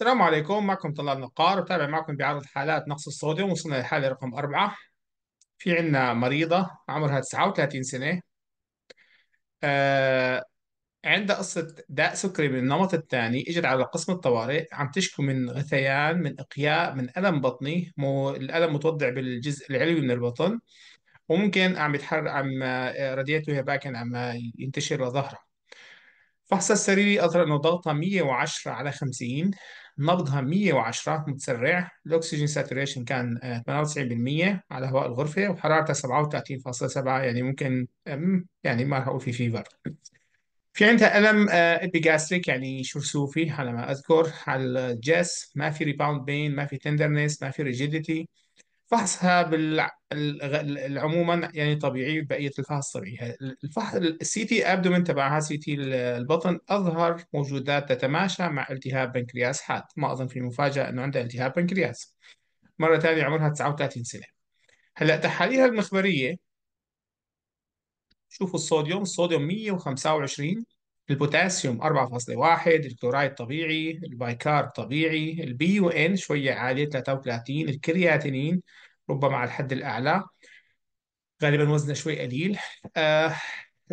السلام عليكم معكم طلال نقار وتابع معكم بعرض حالات نقص الصوديوم وصلنا للحالة رقم أربعة في عنا مريضة عمرها 39 سنة آه عندها قصة داء سكري من النمط الثاني اجت على قسم الطوارئ عم تشكو من غثيان من إقياء من ألم بطني مو الألم متوضع بالجزء العلوي من البطن وممكن عم يتحرك عم آه، رديته هي باكن عم ينتشر لظهرها فحص السريري أظهر أنه ضغطها 110 على 50 نبضها 110 متسرع الاكسجين ساتوريشن كان 98% آه، على هواء الغرفه وحرارتها 37.7 يعني ممكن يعني ما راح اقول في فيفر في عندها الم آه، ابيجاستريك يعني شرسوفي على ما اذكر على الجس ما في ريباوند بين ما في تندرنس ما في ريجيديتي فحصها بال عموما يعني طبيعي بقيه الفحص طبيعي الفحص السي تي ابدومن تبعها سي تي البطن اظهر موجودات تتماشى مع التهاب بنكرياس حاد ما اظن في مفاجاه انه عندها التهاب بنكرياس مره ثانيه عمرها 39 سنه هلا تحاليلها المخبريه شوفوا الصوديوم الصوديوم 125 البوتاسيوم 4.1 الكلورايد طبيعي البايكار طبيعي البي يو ان شوية عالية 33 الكرياتينين ربما على الحد الأعلى غالبا وزنه شوي قليل آه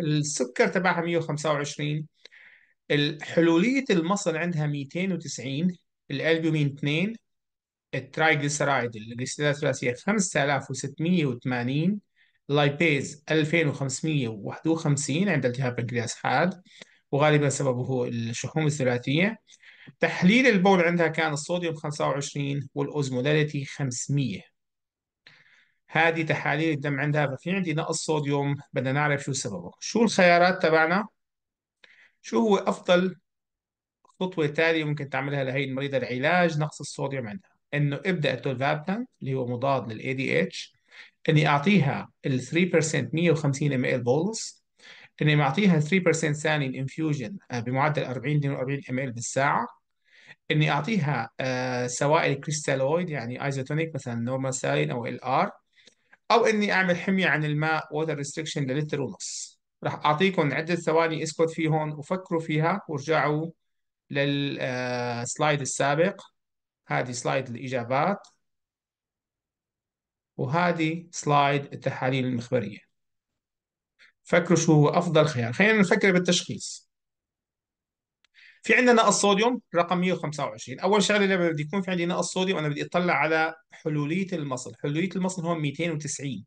السكر تبعها 125 الحلولية المصل عندها 290 الألبومين 2 الترايجلسرايد الجليسيدات الثلاثية 5680 لايبيز 2551 عند التهاب بنكرياس حاد وغالبا سببه الشحوم الثلاثية تحليل البول عندها كان الصوديوم 25 والأوزمولاريتي 500 هذه تحاليل الدم عندها ففي عندي نقص صوديوم بدنا نعرف شو سببه شو الخيارات تبعنا شو هو أفضل خطوة تالية ممكن تعملها لهي المريضة لعلاج نقص الصوديوم عندها انه ابدا التولفابتان اللي هو مضاد للاي دي اتش اني اعطيها ال 3% 150 ام ال بولس اني معطيها 3% ثاني الانفيوجن آه، بمعدل 40 42 ام ال بالساعه اني اعطيها آه، سوائل كريستالويد يعني ايزوتونيك مثلا نورمال سالين او ال ار او اني اعمل حميه عن الماء ووتر ريستريكشن للتر ونص راح اعطيكم عده ثواني اسكت فيهم وفكروا فيها وارجعوا للسلايد آه، السابق هذه سلايد الاجابات وهذه سلايد التحاليل المخبريه فكروا شو هو افضل خيار خلينا نفكر بالتشخيص في عندنا نقص صوديوم رقم 125 اول شغله لما بدي يكون في عندي نقص صوديوم انا بدي اطلع على حلوليه المصل حلوليه المصل هون 290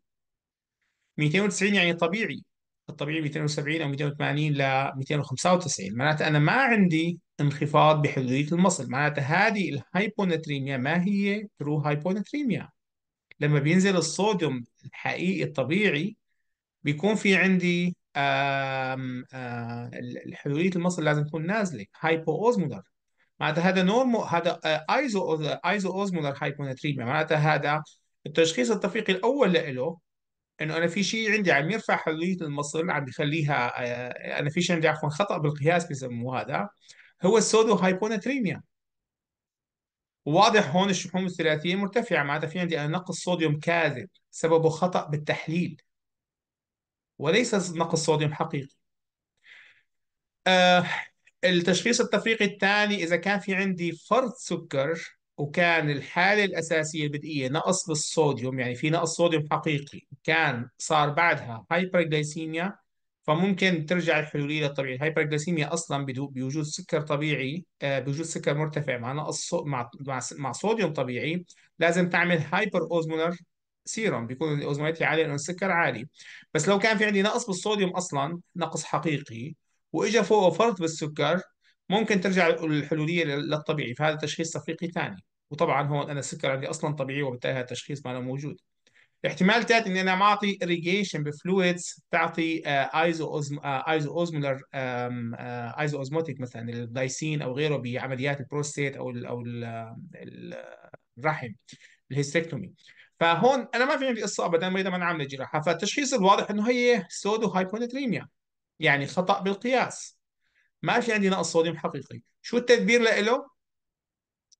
290 يعني طبيعي الطبيعي 270 او 280 ل 295 معناتها انا ما عندي انخفاض بحلوليه المصل معناتها هذه الهايبوناتريميا ما هي ترو هايبوناتريميا لما بينزل الصوديوم الحقيقي الطبيعي بيكون في عندي آه، الحلوليه المصل لازم تكون نازله هايبو اوزمولر معناتها هذا نورمو هذا آه، ايزو ايزو اوزمولر هايبوناتريميا معناتها هذا التشخيص التفريقي الاول له انه انا في شيء عندي عم يرفع حلوليه المصل عم يخليها آه، انا في شيء عندي عفوا خطا بالقياس بسموه هذا هو السودو هايبوناتريميا واضح هون الشحوم الثلاثيه مرتفعه معناتها في عندي انا نقص صوديوم كاذب سببه خطا بالتحليل وليس نقص صوديوم حقيقي آه التشخيص التفريقي الثاني إذا كان في عندي فرط سكر وكان الحالة الأساسية البدئية نقص بالصوديوم يعني في نقص صوديوم حقيقي كان صار بعدها هايبرغليسيميا فممكن ترجع الحلولية للطبيعي الهايبرغليسيميا أصلا بوجود سكر طبيعي آه، بوجود سكر مرتفع مع نقص مع مع صوديوم طبيعي لازم تعمل هايبر أوزمولر سيرم بيكون الاوزمولاريتي عالي لانه السكر عالي بس لو كان في عندي نقص بالصوديوم اصلا نقص حقيقي واجى فوق فرط بالسكر ممكن ترجع الحلوليه للطبيعي فهذا تشخيص تفريقي ثاني وطبعا هون انا السكر عندي اصلا طبيعي وبالتالي هذا التشخيص ما له موجود احتمال ثالث اني انا معطي اريجيشن بفلويدز تعطي ايزو ايزو اوزمولر ايزو اوزموتيك مثلا الدايسين او غيره بعمليات البروستيت او الـ او الـ الرحم الهيستكتومي فهون انا ما في عندي قصه ابدا ما انا عامله جراحه فالتشخيص الواضح انه هي سودو هايبوناتريميا يعني خطا بالقياس ما في عندي نقص صوديوم حقيقي شو التدبير له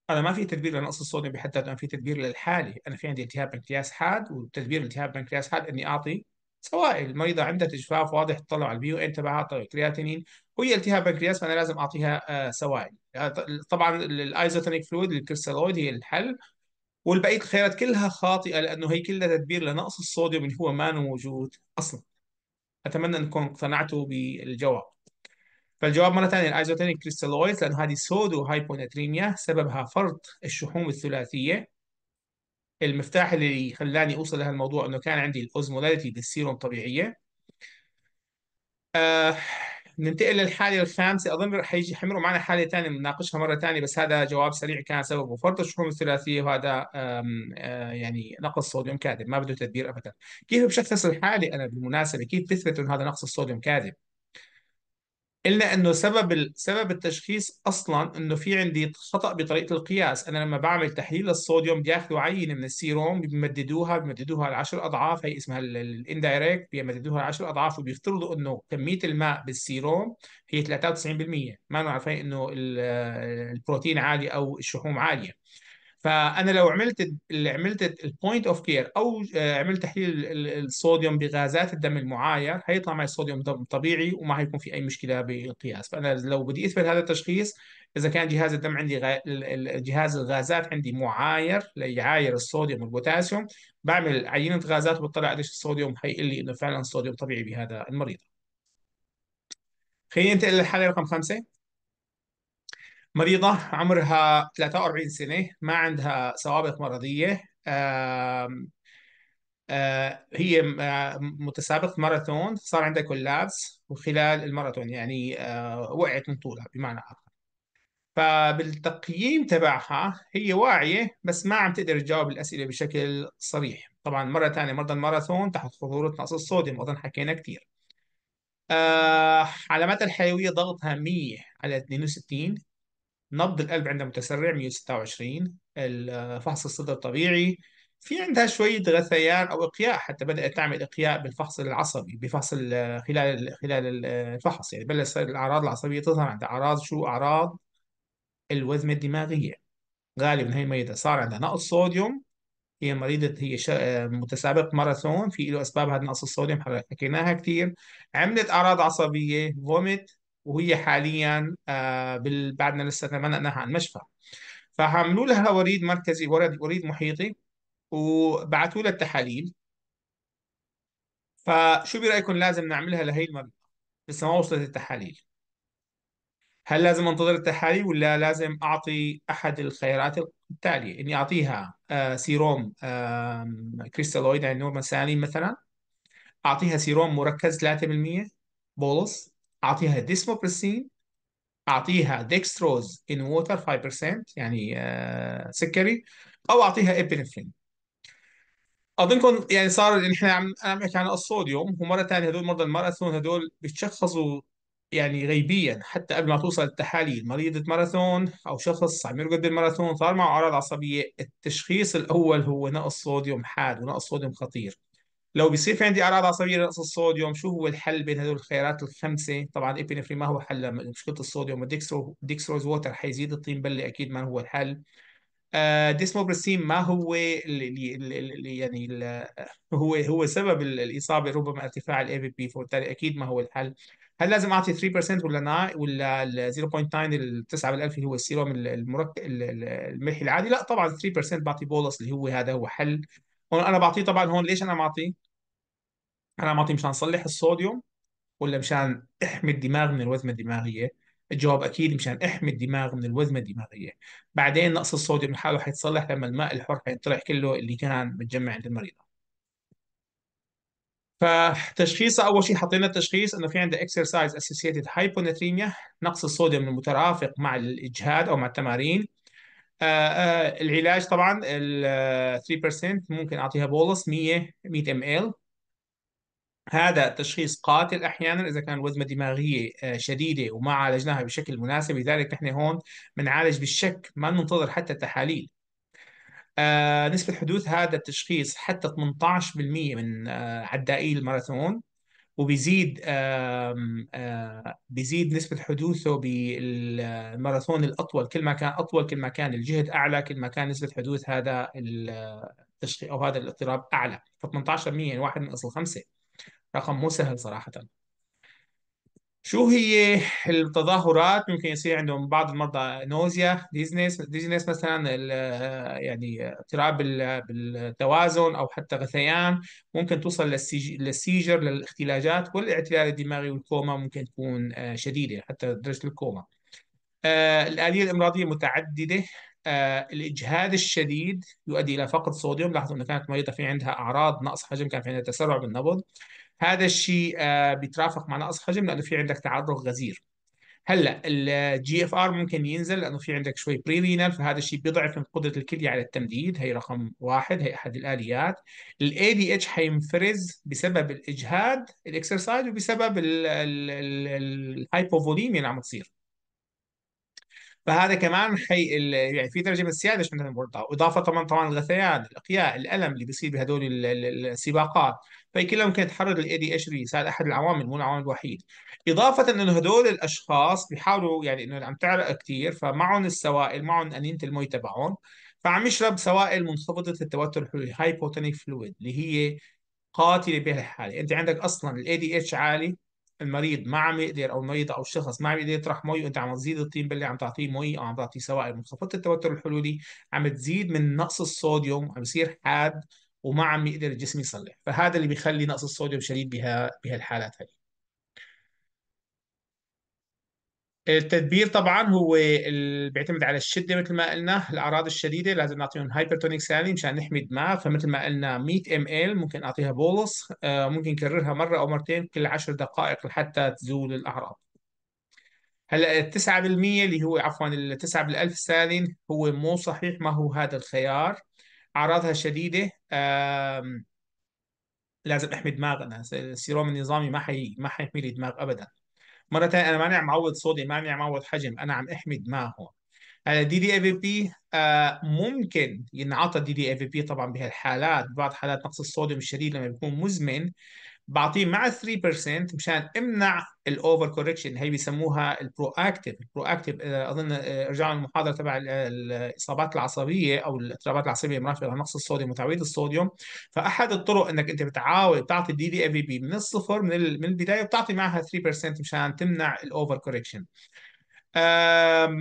انا ما في تدبير لنقص الصوديوم بحد ذاته انا في تدبير للحاله انا في عندي التهاب بنكرياس حاد وتدبير التهاب بنكرياس حاد اني اعطي سوائل المريضه عندها تجفاف واضح تطلع على البيو ان تبعها طلع كرياتينين وهي التهاب بنكرياس فانا لازم اعطيها آه، سوائل آه، طبعا الايزوتونيك فلويد الكريستالويد هي الحل والبقية الخيارات كلها خاطئة لأنه هي كلها تدبير لنقص الصوديوم اللي هو ما موجود أصلا أتمنى انكم اقتنعتوا بالجواب فالجواب مرة ثانية الايزوتينيك كريستالويدز لأنه هذه سودو هايبوناتريميا سببها فرط الشحوم الثلاثية المفتاح اللي خلاني أوصل لهالموضوع أنه كان عندي الأوزمولاليتي بالسيروم طبيعية آه ننتقل للحاله الخامسه اظن رح يجي حمروا معنا حاله ثانيه بنناقشها مره ثانيه بس هذا جواب سريع كان سببه فرط الشحوم الثلاثيه وهذا آه، يعني نقص صوديوم كاذب ما بده تدبير ابدا كيف بشخص الحاله انا بالمناسبه كيف تثبت انه هذا نقص الصوديوم كاذب قلنا انه سبب سبب التشخيص اصلا انه في عندي خطا بطريقه القياس انا لما بعمل تحليل للصوديوم بياخذوا عينه من السيروم بيمددوها بيمددوها 10 اضعاف هي اسمها الاندايركت بيمددوها 10 اضعاف وبيفترضوا انه كميه الماء بالسيروم هي 93% ما عارفين إيه انه البروتين عالي او الشحوم عاليه فانا لو عملت عملت البوينت اوف كير او آه، عملت تحليل الصوديوم بغازات الدم المعاير هيطلع معي الصوديوم دم طبيعي وما هيكون في اي مشكله بالقياس فانا لو بدي اثبت هذا التشخيص اذا كان جهاز الدم عندي غ... جهاز الغازات عندي معاير ليعاير الصوديوم والبوتاسيوم بعمل عينه غازات وبطلع قديش الصوديوم حيقول لي انه فعلا صوديوم طبيعي بهذا المريض خلينا ننتقل للحاله رقم خمسه مريضة عمرها 43 سنة ما عندها سوابق مرضية آه، هي آه، متسابقة ماراثون صار عندها كولابس وخلال الماراثون يعني آه، وقعت من طولها بمعنى آخر فبالتقييم تبعها هي واعية بس ما عم تقدر تجاوب الأسئلة بشكل صريح طبعا مرة ثانية مرضى الماراثون تحت خطورة نقص الصوديوم أظن حكينا كثير آه علامات الحيوية ضغطها 100 على 62 نبض القلب عندها متسرع 126 فحص الصدر طبيعي في عندها شوية غثيان أو إقياء حتى بدأت تعمل إقياء بالفحص العصبي بفحص خلال خلال الفحص يعني بلش الأعراض العصبية تظهر عندها أعراض شو أعراض الوزمة الدماغية غالبا هي المريضة صار عندها نقص صوديوم هي مريضة هي متسابق ماراثون في له أسباب هذا نقص الصوديوم حكيناها كثير عملت أعراض عصبية فوميت وهي حاليا آه، بعدنا لسه منقناها عن المشفى فعملوا لها وريد مركزي وريد وريد محيطي وبعثوا لها التحاليل فشو برايكم لازم نعملها لهي المريضه لسه ما وصلت التحاليل هل لازم انتظر التحاليل ولا لازم اعطي احد الخيارات التاليه اني اعطيها آه، سيروم كريستالويد يعني نورمال سالين مثلا اعطيها سيروم مركز 3% بولس اعطيها ديسموبرسين اعطيها ديكستروز ان ووتر 5% يعني آه سكري او اعطيها ابنفرين اظنكم يعني صار ان احنا عم انا عم بحكي عن الصوديوم ومره ثانيه هدول مرضى الماراثون هدول بيتشخصوا يعني غيبيا حتى قبل ما توصل التحاليل مريضة ماراثون أو شخص عم يرقد بالماراثون صار معه أعراض عصبية التشخيص الأول هو نقص صوديوم حاد ونقص صوديوم خطير لو بيصير في عندي أعراض عصبية لنقص الصوديوم شو هو الحل بين هدول الخيارات الخمسة؟ طبعا الابينفرين ما هو حل مشكله الصوديوم والديكسترو ديكستروز ووتر حيزيد الطين بلة أكيد ما هو الحل آه، ديسموبرسين ما هو اللي اللي يعني اللي هو هو سبب الإصابة ربما ارتفاع الاي بي بي فبالتالي أكيد ما هو الحل هل لازم اعطي 3% ولا نا ولا 0.9 ال 9 بالالف اللي هو السيروم المركب الملح العادي لا طبعا 3% بعطي بولس اللي هو هذا هو حل هون انا بعطيه طبعا هون ليش انا معطيه انا معطي مشان نصلح الصوديوم ولا مشان احمي الدماغ من الوزمه الدماغيه الجواب اكيد مشان احمي الدماغ من الوزمه الدماغيه بعدين نقص الصوديوم لحاله حيتصلح لما الماء الحر حيطلع كله اللي كان متجمع عند المريضه فتشخيصها اول شيء حطينا التشخيص انه في عندها اكسرسايز اسوسييتد هايبوناتريميا نقص الصوديوم المترافق مع الاجهاد او مع التمارين آه، آه، العلاج طبعا ال 3% آه، ممكن اعطيها بولس 100 100 ام ال هذا التشخيص قاتل احيانا اذا كان الوزمه الدماغيه آه، شديده وما عالجناها بشكل مناسب لذلك نحن هون بنعالج بالشك ما ننتظر حتى التحاليل آه، نسبة حدوث هذا التشخيص حتى 18% من آه، عدائي الماراثون وبيزيد بيزيد نسبة حدوثه بالماراثون الأطول كل ما كان أطول كل ما كان الجهد أعلى كل ما كان نسبة حدوث هذا التشخيص أو هذا الاضطراب أعلى ف 18% يعني واحد من أصل خمسة رقم مو سهل صراحة شو هي التظاهرات ممكن يصير عندهم بعض المرضى نوزيا ديزنس ديزنس مثلا يعني اضطراب بالتوازن او حتى غثيان ممكن توصل للسيجر للاختلاجات والاعتلال الدماغي والكوما ممكن تكون آه، شديده حتى درجه الكوما آه، الاليه الامراضيه متعدده آه، الاجهاد الشديد يؤدي الى فقد صوديوم لاحظوا ان كانت مريضه في عندها اعراض نقص حجم كان في عندها تسرع بالنبض هذا الشيء آه، بيترافق مع نقص حجم لانه في عندك تعرق غزير هلا الجي اف ار ممكن ينزل لانه في عندك شوي بري رينال فهذا الشيء بيضعف من قدره الكليه على التمديد هي رقم واحد هي احد الاليات الاي دي اتش حينفرز بسبب الاجهاد الاكسرسايز وبسبب الهايبوفوليميا اللي عم تصير فهذا كمان حي يعني في درجه من السياده شو بدنا اضافه طبعا طبعا الغثيان الاقياء الالم اللي بيصير بهدول السباقات فهي كلها ممكن تحرر الاي دي اتش دي هذا احد العوامل مو العوامل الوحيد اضافه انه هدول الاشخاص بيحاولوا يعني انه عم تعرق كثير فمعهم السوائل معهم انينه المي تبعهم فعم يشرب سوائل منخفضه التوتر الحروري هايبوتونيك فلويد اللي هي قاتله بهالحاله انت عندك اصلا الاي دي اتش عالي المريض ما عم يقدر او المريض او الشخص ما عم يقدر يطرح مي وانت عم تزيد الطين باللي عم تعطيه مي او عم تعطيه سوائل منخفضه التوتر الحلولي عم تزيد من نقص الصوديوم عم يصير حاد وما عم يقدر الجسم يصلح فهذا اللي بيخلي نقص الصوديوم شديد بها بهالحالات هذه التدبير طبعا هو بيعتمد على الشده مثل ما قلنا الاعراض الشديده لازم نعطيهم هايبرتونيك سالين مشان نحمي الدماغ فمثل ما قلنا 100 ام ال ممكن اعطيها بولس آه، ممكن نكررها مره او مرتين كل 10 دقائق لحتى تزول الاعراض هلا ال 9% اللي هو عفوا ال 9 بالالف سالين هو مو صحيح ما هو هذا الخيار اعراضها شديده لازم احمي دماغنا السيروم النظامي ما حي ما حيحمي لي دماغ ابدا مره ثانيه انا ماني عم عوض صوتي ماني عم عوض حجم انا عم احمي دماغ هون هلا دي دي اي آه، في بي آه، ممكن ينعطى دي دي اي في بي طبعا بهالحالات بعض حالات نقص الصوديوم الشديد لما بيكون مزمن بعطيه مع 3% مشان امنع الاوفر كوركشن هي بيسموها البرو اكتف البرو اكتف اظن ارجعوا آه، للمحاضره تبع الاصابات العصبيه او الاضطرابات العصبيه المرافقه لنقص الصوديوم وتعويض الصوديوم فاحد الطرق انك انت بتعاود بتعطي الدي دي اي بي من الصفر من من البدايه وبتعطي معها 3% مشان تمنع الاوفر كوركشن آه،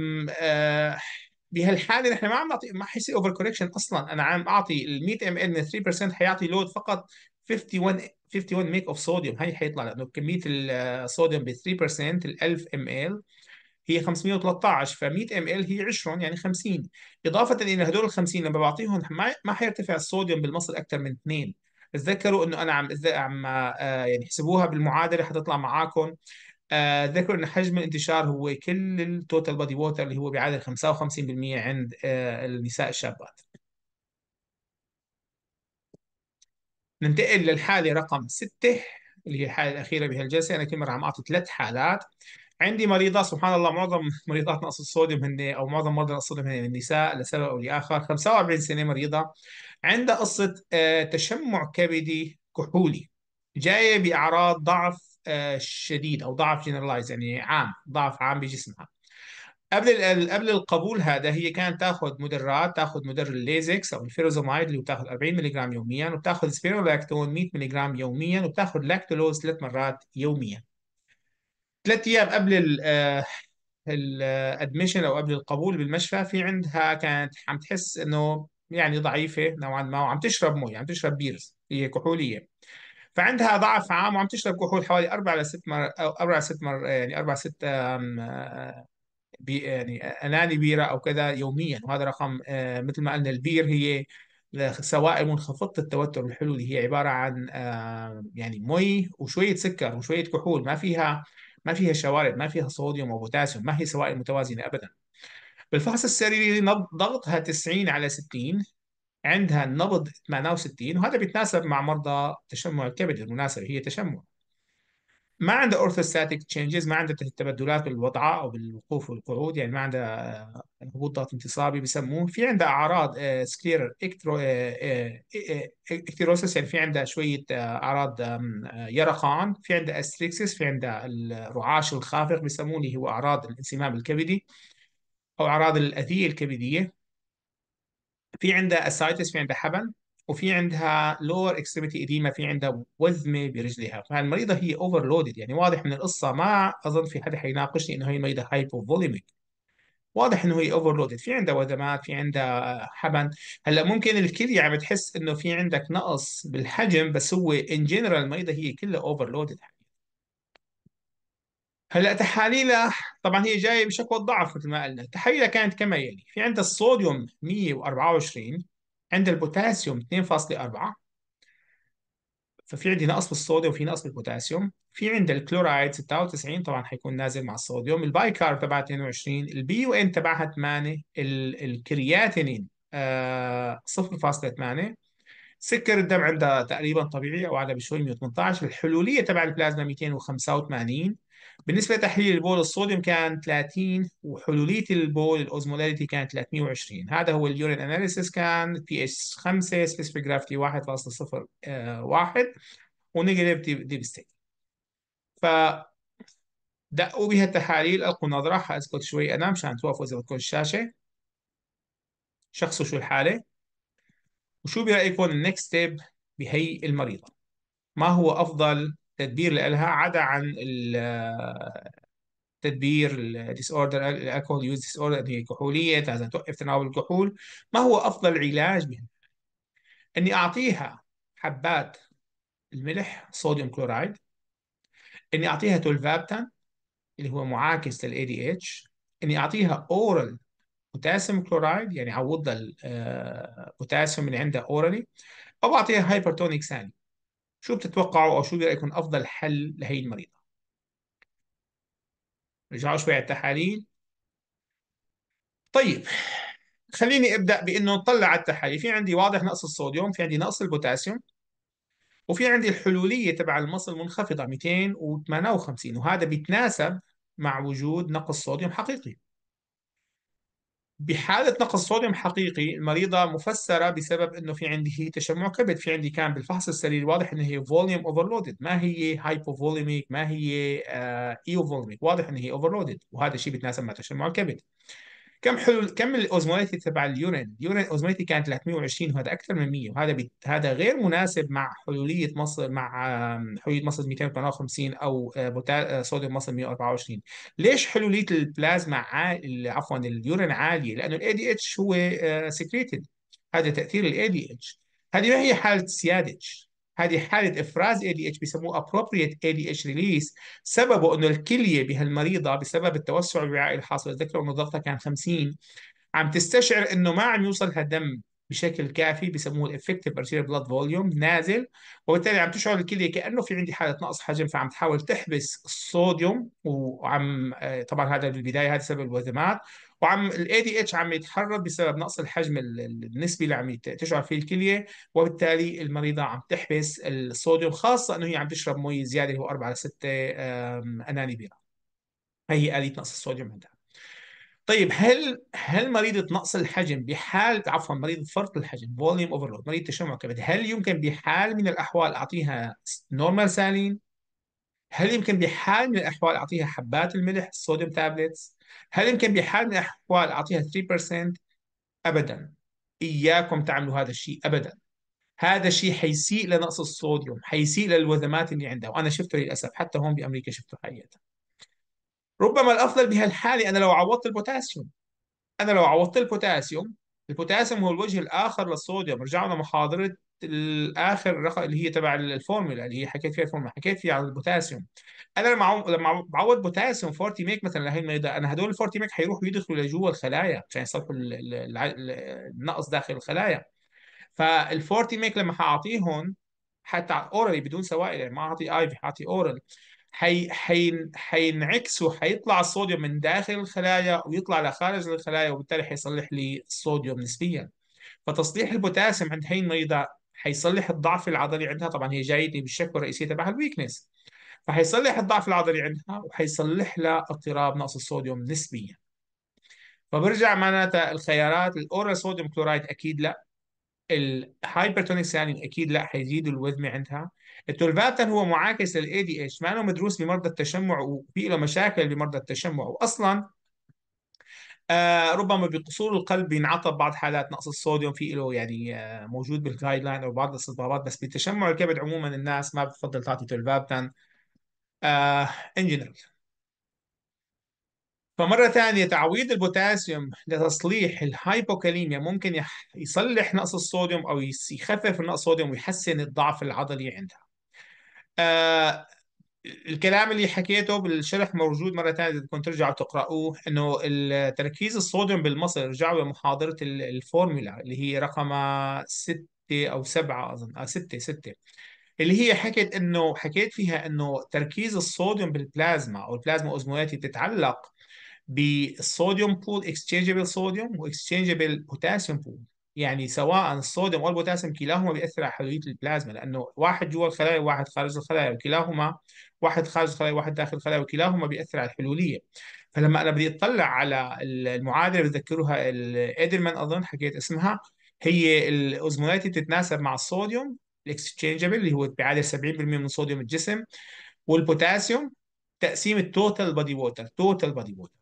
بهالحاله نحن ما عم نعطي ما حيصير اوفر كوركشن اصلا انا عم اعطي ال 100 ام ال 3% حيعطي لود فقط 51 51 ميك اوف صوديوم هي حيطلع لانه كميه الصوديوم ب 3% ال 1000 ام ال هي 513 ف 100 ام ال هي 20 يعني 50 اضافه الى هدول ال 50 لما بعطيهم ما حيرتفع الصوديوم بالمصل اكثر من 2 تذكروا انه انا عم عم آه، يعني احسبوها بالمعادله حتطلع معاكم آه، تذكروا ذكروا ان حجم الانتشار هو كل التوتال بادي ووتر اللي هو بعادل 55% عند آه، النساء الشابات ننتقل للحالة رقم 6 اللي هي الحالة الأخيرة بهالجلسة أنا كل مرة عم أعطي ثلاث حالات عندي مريضة سبحان الله معظم مريضات نقص الصوديوم هن أو معظم مرضى نقص الصوديوم هن النساء لسبب أو لآخر 45 سنة مريضة عندها قصة آه، تشمع كبدي كحولي جاية بأعراض ضعف آه، شديد أو ضعف جنرالايز يعني عام ضعف عام بجسمها قبل قبل القبول هذا هي كانت تاخذ مدرات تاخذ مدر الليزكس او الفيروزومايد اللي بتاخذ 40 ملغ يوميا وبتاخذ سبيرولاكتون 100 ملغ يوميا وبتاخذ لاكتولوز ثلاث مرات يوميا ثلاث ايام قبل الادميشن آه، آه، او قبل القبول بالمشفى في عندها كانت عم تحس انه يعني ضعيفه نوعا ما وعم تشرب مي عم تشرب بيرز هي كحوليه فعندها ضعف عام وعم تشرب كحول حوالي اربع لست مر او اربع ست مر يعني اربع ست يعني اناني بيره او كذا يوميا وهذا رقم آه، مثل ما قلنا البير هي سوائل منخفضه التوتر الحلولي هي عباره عن آه، يعني مي وشويه سكر وشويه كحول ما فيها ما فيها شوارب ما فيها صوديوم وبوتاسيوم ما هي سوائل متوازنه ابدا بالفحص السريري ضغطها 90 على 60 عندها النبض 68 وهذا بيتناسب مع مرضى تشمع الكبد بالمناسبه هي تشمع ما عنده اورثوستاتيك تشينجز ما عنده تبدلات بالوضع او بالوقوف والقعود يعني ما عنده آه، هبوط ضغط انتصابي بسموه في عنده اعراض سكلير آه، اكتروسس آه، يعني في عنده شويه اعراض يرقان في عنده استريكسس في عنده الرعاش الخافق بسموه اللي هو اعراض الانسمام الكبدي او اعراض الاذيه الكبديه في عنده اسايتس في عنده حبل وفي عندها لور اكستريميتي اديما في عندها وزمه برجلها فالمريضه هي اوفرلودد يعني واضح من القصه ما اظن في حدا حيناقشني انه هي مريضه هايبوفوليميك واضح انه هي اوفرلودد في عندها وزمات في عندها حبن هلا ممكن الكليه يعني عم تحس انه في عندك نقص بالحجم بس هو ان جنرال المريضه هي كلها اوفرلودد هلا تحاليلها طبعا هي جايه بشكوى الضعف مثل ما قلنا تحاليلها كانت كما يلي في عندها الصوديوم 124 عند البوتاسيوم 2.4 ففي عندي نقص بالصوديوم وفي نقص بالبوتاسيوم في عند الكلورايد 96 طبعا حيكون نازل مع الصوديوم البايكارب تبعها 22 البي يو ان تبعها 8 الكرياتينين آه 0.8 سكر الدم عندها تقريبا طبيعي او اعلى بشوي 118 الحلوليه تبع البلازما 285 بالنسبة لتحليل البول الصوديوم كان 30 وحلولية البول الأوزمولاريتي كانت 320 هذا هو اليورين أناليسيس كان بي اتش 5 سبيسيفيك جرافيتي 1.01 ونيجاتيف ديب ستيت ف دقوا بها التحاليل ألقوا نظرة حأسكت شوي انا مشان توقفوا إذا بدكم الشاشة شخصوا شو الحالة وشو برأيكم النكست ستيب بهي المريضة ما هو أفضل تدبير لها عدا عن تدبير الديس اوردر الكحول يوز ديس اوردر أدوية كحولية لازم توقف تناول الكحول ما هو أفضل علاج بها؟ إني أعطيها حبات الملح صوديوم كلورايد إني أعطيها تولفابتان اللي هو معاكس للاي دي اتش إني أعطيها أورال بوتاسيوم كلورايد يعني عوض البوتاسيوم آه، اللي عندها اورالي او اعطيها هايبرتونيك ثاني شو بتتوقعوا أو شو يكون أفضل حل لهي المريضة رجعوا شوي على التحاليل طيب خليني ابدا بانه نطلع على التحاليل في عندي واضح نقص الصوديوم في عندي نقص البوتاسيوم وفي عندي الحلوليه تبع المصل منخفضه 258 وهذا بيتناسب مع وجود نقص صوديوم حقيقي بحالة نقص صوديوم حقيقي المريضة مفسرة بسبب انه في عندي تشمع كبد في عندي كان بالفحص السريري واضح انه هي فوليوم اوفرلودد ما هي هايبوفوليميك ما هي ايوفوليميك آه، واضح انه هي اوفرلودد وهذا الشيء بيتناسب مع تشمع الكبد كم حلول كم الاوزموليتي تبع اليورين اليورين اوزموليتي كانت 320 وهذا اكثر من 100 وهذا بي... هذا غير مناسب مع حلوليه مصر مع حلوليه مصر 258 او آه، بوتا... آه، صوديوم مصر 124 ليش حلوليه البلازما ع... عفوا اليورين عاليه لانه الاي دي اتش هو سكريتد آه، هذا تاثير الاي دي اتش هذه ما هي حاله سيادج هذه حاله افراز اي دي اتش بيسموه appropriate اي دي اتش ريليس سببه انه الكليه بهالمريضه بسبب التوسع الوعائي الحاصل ذكروا انه ضغطها كان 50 عم تستشعر انه ما عم يوصلها دم بشكل كافي بسموه الافكتيف ارتيريال بلاد فوليوم نازل وبالتالي عم تشعر الكليه كانه في عندي حاله نقص حجم فعم تحاول تحبس الصوديوم وعم آه، طبعا هذا بالبدايه هذا سبب الوزمات وعم الاي دي اتش عم يتحرك بسبب نقص الحجم النسبي اللي عم تشعر فيه الكليه وبالتالي المريضه عم تحبس الصوديوم خاصه انه هي عم تشرب مي زياده اللي هو 4 ل 6 اناني بيرا هي اليه نقص الصوديوم عندها طيب هل هل مريضة نقص الحجم بحال عفوا مريضة فرط الحجم فوليوم اوفرلود مريضه تشمع كبد هل يمكن بحال من الاحوال اعطيها نورمال سالين؟ هل يمكن بحال من الاحوال اعطيها حبات الملح الصوديوم تابلتس؟ هل يمكن بحال من الاحوال اعطيها 3% ابدا اياكم تعملوا هذا الشيء ابدا هذا الشيء حيسيء لنقص الصوديوم حيسيء للوزمات اللي عندها وانا شفته للاسف حتى هون بامريكا شفته حقيقه ربما الافضل بهالحاله انا لو عوضت البوتاسيوم انا لو عوضت البوتاسيوم البوتاسيوم هو الوجه الاخر للصوديوم رجعنا محاضره الاخر رقم اللي هي تبع الفورمولا اللي هي حكيت فيها الفورمولا حكيت فيها على البوتاسيوم انا لما لما بعوض بوتاسيوم 40 ميك مثلا لهي الميضه انا هدول ال 40 ميك هيروحوا يدخلوا لجوه الخلايا عشان يصلحوا النقص داخل الخلايا فال 40 ميك لما هعطيهم حتى اورالي بدون سوائل يعني ما اعطي في حاعطي اورال حي حي حينعكس وحيطلع الصوديوم من داخل الخلايا ويطلع لخارج الخلايا وبالتالي حيصلح لي الصوديوم نسبيا فتصليح البوتاسيوم عند هي المريضه حيصلح الضعف العضلي عندها طبعا هي جايه بالشكوى الرئيسيه تبعها الويكنس فحيصلح الضعف العضلي عندها وحيصلح لها اضطراب نقص الصوديوم نسبيا فبرجع معناتها الخيارات الاورال صوديوم كلورايد اكيد لا الهايبرتونيك سالين اكيد لا حيزيد الوذمه عندها التولفاتن هو معاكس للاي دي اتش ما انه مدروس بمرضى التشمع وفي له مشاكل بمرضى التشمع واصلا آه، ربما بقصور القلب بينعطى بعض حالات نقص الصوديوم في له يعني آه، موجود بالجايد لاين او بعض الاستطبابات بس بتشمع الكبد عموما الناس ما بتفضل تعطي تولفابتان ان جنرال فمرة ثانية تعويض البوتاسيوم لتصليح الهايبوكاليميا ممكن يصلح نقص الصوديوم أو يخفف نقص الصوديوم ويحسن الضعف العضلي عندها. آه، الكلام اللي حكيته بالشرح موجود مرة ثانية إذا بدكم ترجعوا تقرأوه إنه تركيز الصوديوم بالمصل رجعوا لمحاضرة الفورمولا اللي هي رقم ستة أو سبعة أظن آه ستة ستة اللي هي حكيت إنه حكيت فيها إنه تركيز الصوديوم بالبلازما أو البلازما أوزمولاتي بتتعلق بالصوديوم بول اكستشينجبل صوديوم واكستشينجبل بوتاسيوم بول يعني سواء الصوديوم والبوتاسيوم كلاهما بيأثر على حلولية البلازما لأنه واحد جوا الخلايا وواحد خارج الخلايا وكلاهما واحد خارج الخلايا وواحد داخل الخلايا وكلاهما بيأثر على الحلولية فلما أنا بدي أطلع على المعادلة بتذكرها ايدرمان أظن حكيت اسمها هي الأوزمولاريتي بتتناسب مع الصوديوم الاكسشينجبل اللي هو بيعادل 70% من صوديوم الجسم والبوتاسيوم تقسيم التوتال بادي ووتر توتال بادي ووتر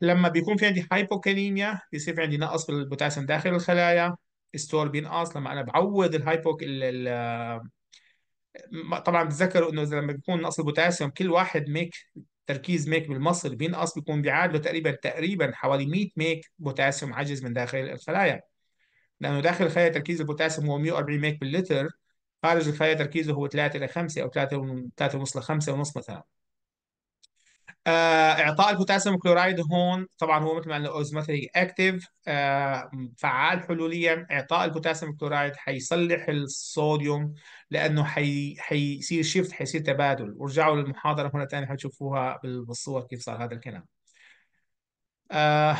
لما بيكون في عندي هايبوكاليميا بيصير في عندي نقص في البوتاسيوم داخل الخلايا الستول بينقص لما انا بعوض الهايبو ال ال طبعا بتذكروا انه لما بيكون نقص البوتاسيوم كل واحد ميك تركيز ميك بالمصل بينقص بيكون بيعادله تقريبا تقريبا حوالي 100 ميك بوتاسيوم عجز من داخل الخلايا لانه داخل الخلايا تركيز البوتاسيوم هو 140 ميك باللتر خارج الخلايا تركيزه هو 3 الى 5 او 3 3.5 ل 5 ونص مثلا آه اعطاء البوتاسيوم كلورايد هون طبعا هو مثل ما قلنا اوزماتيك اكتيف آه فعال حلوليا اعطاء البوتاسيوم كلورايد حيصلح الصوديوم لانه حي حيصير شيفت حيصير تبادل ورجعوا للمحاضره هنا ثاني حتشوفوها بالصور كيف صار هذا الكلام آه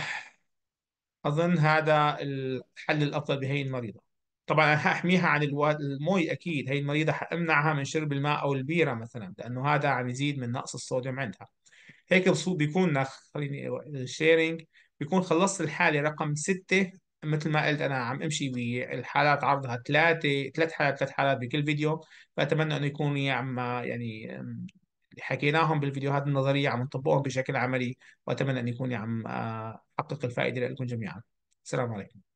اظن هذا الحل الافضل بهي المريضه طبعا انا حاحميها عن الموي المي اكيد هي المريضه حامنعها من شرب الماء او البيره مثلا لانه هذا عم يزيد من نقص الصوديوم عندها هيك بيكون خليني شيرنج بيكون خلصت الحالة رقم ستة مثل ما قلت أنا عم أمشي بالحالات عرضها ثلاثة ثلاث حالات ثلاث حالات بكل فيديو فأتمنى أنه يكون عم يعني حكيناهم بالفيديوهات النظرية عم نطبقهم بشكل عملي وأتمنى أن يكون عم أحقق آه، الفائدة لكم جميعا السلام عليكم